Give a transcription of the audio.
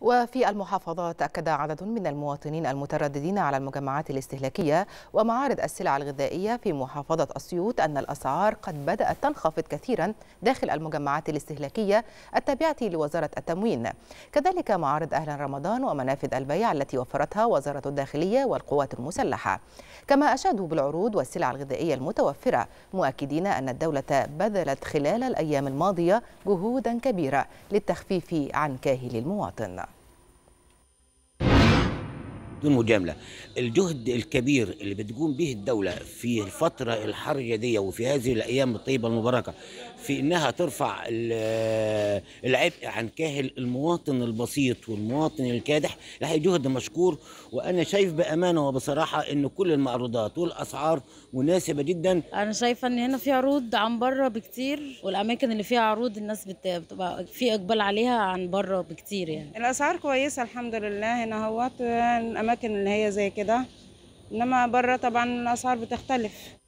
وفي المحافظات أكد عدد من المواطنين المترددين على المجمعات الاستهلاكية ومعارض السلع الغذائية في محافظة أسيوط أن الأسعار قد بدأت تنخفض كثيرا داخل المجمعات الاستهلاكية التابعة لوزارة التموين كذلك معارض أهل رمضان ومنافذ البيع التي وفرتها وزارة الداخلية والقوات المسلحة كما أشادوا بالعروض والسلع الغذائية المتوفرة مؤكدين أن الدولة بذلت خلال الأيام الماضية جهودا كبيرة للتخفيف عن كاهل المواطن بدون مجامله الجهد الكبير اللي بتقوم به الدوله في الفتره الحرجه دي وفي هذه الايام الطيبه المباركه في انها ترفع العبء عن كاهل المواطن البسيط والمواطن الكادح لا جهد مشكور وانا شايف بامانه وبصراحه ان كل المعروضات والاسعار مناسبه جدا انا شايفه ان هنا في عروض عن بره بكتير والاماكن اللي فيها عروض الناس بتبقى في اقبال عليها عن بره بكتير يعني الاسعار كويسه الحمد لله هنا اهوت الاماكن اللي هي زي كده انما بره طبعا الاسعار بتختلف